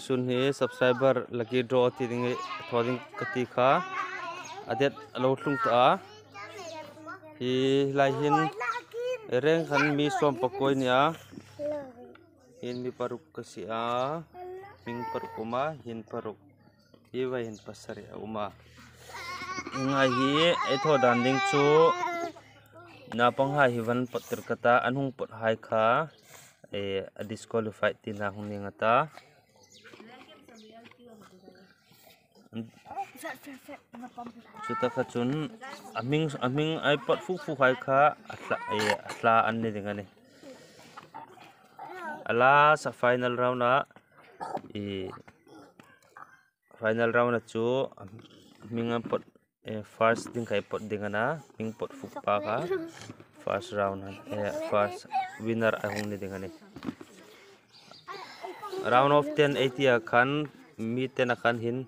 sun he subscriber lagi draw ti ding thoding kati kha adet lo thlung ta hi lai hin reng khan mi som pakoi nia hin mi paruk kasi a ping paruk uma hin paruk hi wa hin pasari uma ngai hi e tho ding chu na pang hai hi van patir kata anhung pot hai kha eh, disqualified tila huning ata ta kha chun aming aming iPod pat fu fu khai kha atla eh atla an din dinga ni ala sa final round na eh final round na chu aming iPod, eh, first ding kai ipod dinga na ming iPod fu pa ka first round first winner ahung ni dingani round of 10 atia kan, mi ten kan hin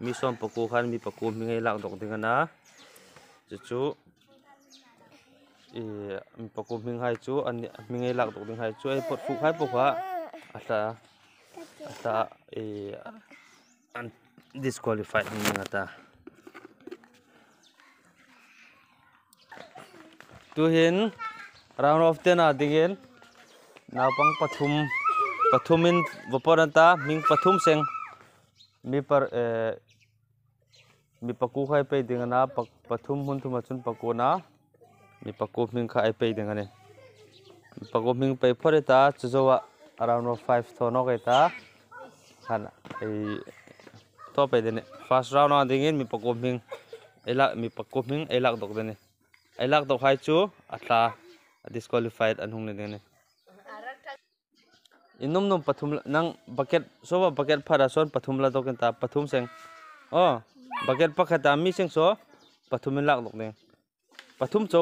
mi som paku kan, mi paku mi ngai lak dok dingana chu e eh, mi paku mi ngai chu an mi ngai lak dok ding hai chu e pot fu khai pokha ata ata e disqualified ni ngata tu hin round of ten a dingin na pang pathum pathumin vaporanta ming pathum seng mi par eh, mi paku khai pe dingana pathum hun thuma chun pakona mi paku ming khai pe dingane mi paku ming pe phoreta chujowa around of 5 thono kai ta khana ei eh, to pe dene first round a dingin mi paku ming elak mi paku ming elak dok dene ai lak do khai chu atla disqualified anhung le dene inum num pathum nang bucket so ba bucket phara son pathum la dokin ta pathum seng o bucket pakhata mi seng so pathum lak lok ne pathum cho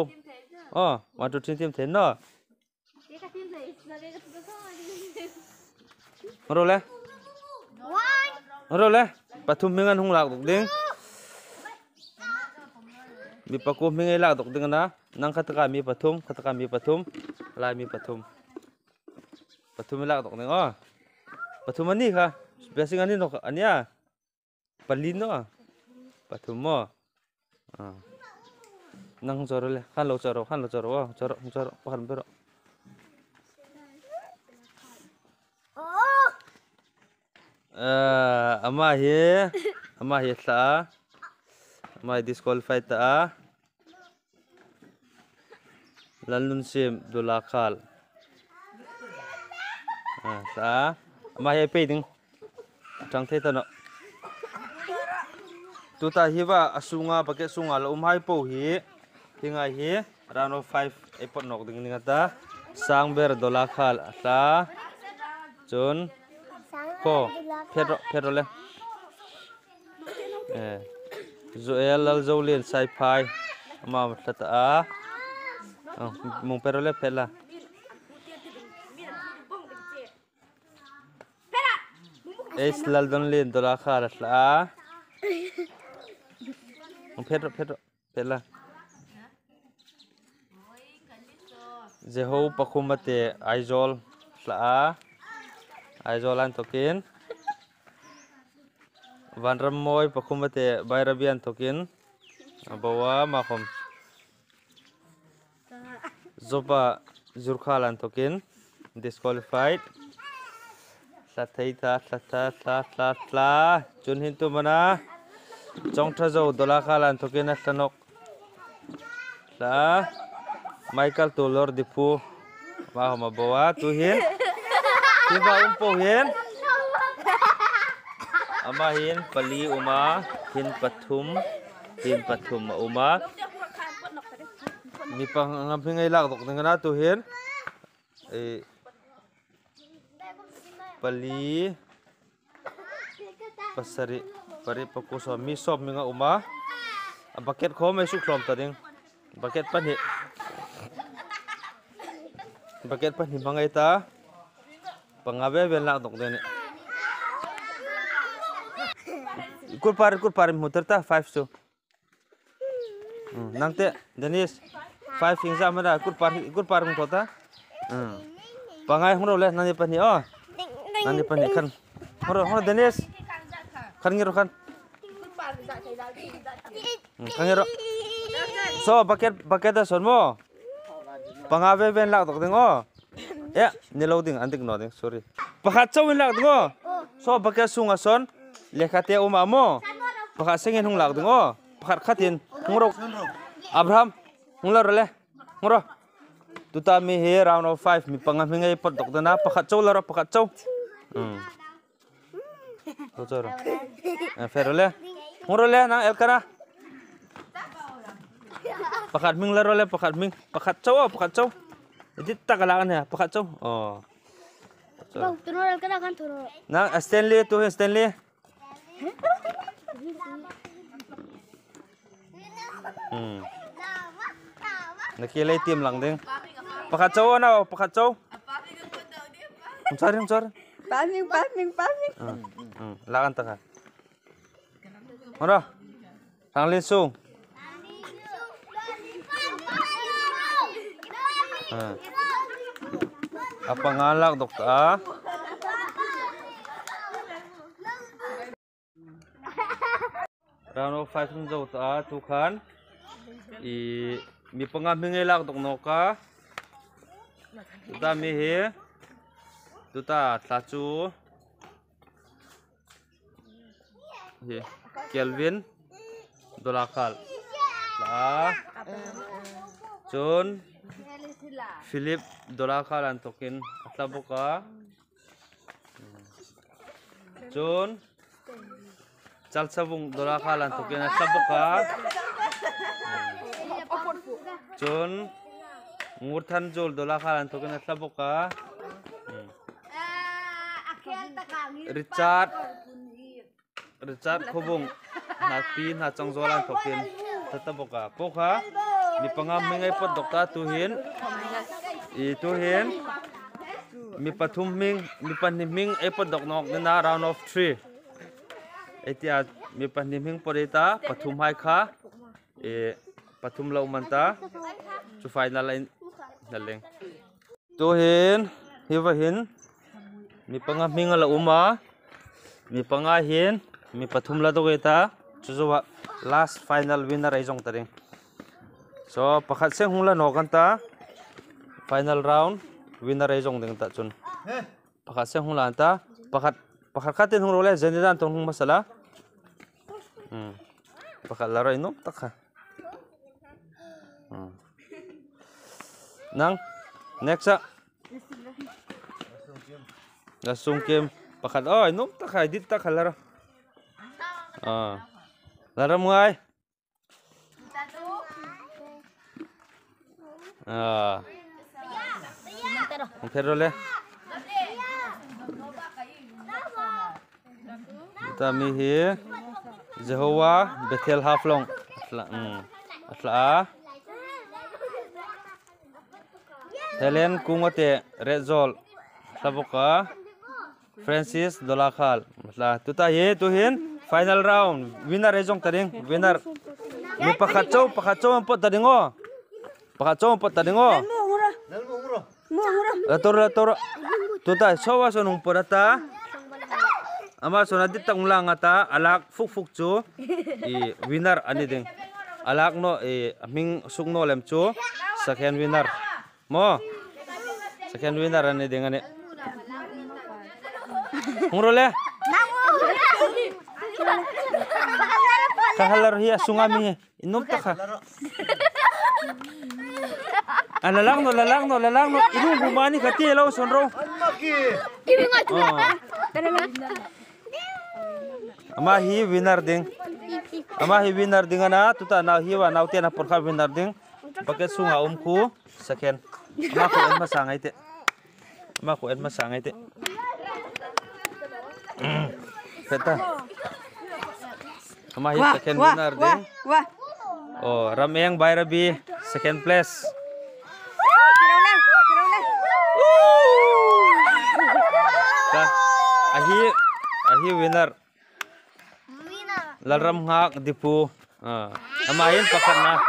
o wa tu tin tin the no Rồi lên. Rồi lên. Bà thùm miếng ăn không lạc được đi. mi pakum mingai lak dok dengna nang kata kami patum kata kami patum lai mi patum patum lak dok oh patum ani ka biasa ngani dok ani ya palin patum mo nang coro le kan lo coro kan lo coro wo coro coro pahan bero Uh, amah ye, amah ye sa mai disqualified ta ah? lalun sim dulakal ah, ta ah? mai pe ding chang the ta no tu ta hi ba asunga ke sunga lo um hai po hi thinga hi rano 5 epot nok ding ninga ta sang ber dola ta chun ko phero phero le eh. Joel al Jolin sai pai, ama thata a oh, mung perole phela Es lal don lin dora khara thla a mung phetro phetro pakumate Jeho pakhumate aizol thla aizol an tokin van วันรำมอยประคุมเตะใบระเบียนทุกินบอกว่ามาคม Zoba Zurkalan token disqualified. Satayta tata tata tla chun tu mana chong trazo dola kalan token atlanok. la Michael Tulor dipu mahoma bawa tuhin. Tiba umpo hin. ama hin pali uma hin pathum hin pathum uma mi pang ngam ngai lak dok dengan tu hin e pali pasari pari pakuso mi sob mi nga uma bucket kho mai e su khlom ta ding bucket pan hi bucket pan hi mangai ta pangabe vel lak dok deni Kur kur parim mutarta 500. Hmm, nangte Dennis 5 ingsa amara kur par kur parim kota. Hmm. Pangai hungro le nani pani oh. Nani pani kan. Horo horo Dennis. Kan ngiro kan. Hmm, kan ngiro. So paket paket da sonmo. Pangave ben lak tok ding oh. Ya, nilau ding antik no ding sorry. Pakat chawin lak ding oh. So paket sunga son lekate om mo, pakat sengin hung lak dungo pakhat khatin hungro abraham nglo role hungro tuta mi he round of 5 mi panga mingai pot dok dana pakhat chau lara pakhat chau hmm to chara eh, ferole hungro le na elkana pakat ming lara le pakat ming pakhat chau pakhat chau jadi tak kalangan ya pakat chau oh Nah, Stanley tuh Stanley. Hmm. Nakilay team lang din. Pakatsaw ano, pakatsaw. I'm sorry, I'm sorry. Paning, paning, paning. Hmm. Hmm. Lakan ta ka. Mara. Sang liso. Hmm. Apa ngalak dokter? Ah. rano fashion jauh ta tukan i mi hinge lak dok noka tuta he tuta tlacu he kelvin dolakal la Chun philip dolakal antokin atlabuka Chun. chal savung dora khalan tokena sabuka chon ngur than jol dora khalan tokena sabuka Richard Richard khobung na pin na changjolan tokin tataboka pokha ni pangam mengai pot dokta tuhin i tuhin mi pathum ming mi paniming epot dok nok na round of 3 etia mi pahnim hing porita pathum hai kha e pathum lo manta chu final in daleng to hin hiwa hin mi panga minga la uma mi panga hin mi pathum la do eta chu zo last final winner ai jong taring so pakhat se hung la no ganta final round winner ai jong ding ta chun pakhat se hung la ta pakhat khát Pakakatin hong role zenidan tong hong masala. Hmm. Pakalaro inom taka. Hmm. Nang next sa Gasung kim pakal oh inom taka dit taka laro. Ah. Laro mo ay. Ah. Ang pero le. tami hi jehowa bethel haflong atla Atla, mm. helen kumote rezol saboka francis Dolakal. Atla. tuta he tuhin final round winner rezong tering winner lu pakhacho pakhacho ampo taringo pakhacho ampo taringo nalmo ura nalmo ura mo ura tora tora tuta sowa sonung porata ama so dit tak ulang ata alak fuk fuk chu i winner ani ding alak no i ming suk no lem chu second winner mo second winner ani ding ani le kahalar hiya sungami inom ta ka Alalang ah, no, lalang no, lalang no. Inu bumani khati elaw sonro. ro ki? Ah ama hi winner ding ama hi winner ding ana tuta na hi wa nau te na porkha winner ding pakai sunga umku second ama ko en ma sangai te ma ko en ma sangai te peta ama hi second winner ding oh rameng bai rabi second place Ahi, ahi winner hak ngak dipu amain pakarna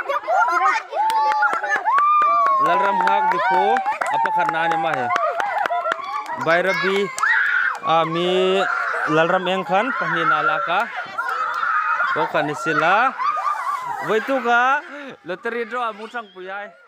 hak ngak dipu apa karna ni mah ya bairabi ami lerem yang kan alaka, kok ko kanisila waitu ka loteri draw amutang puyai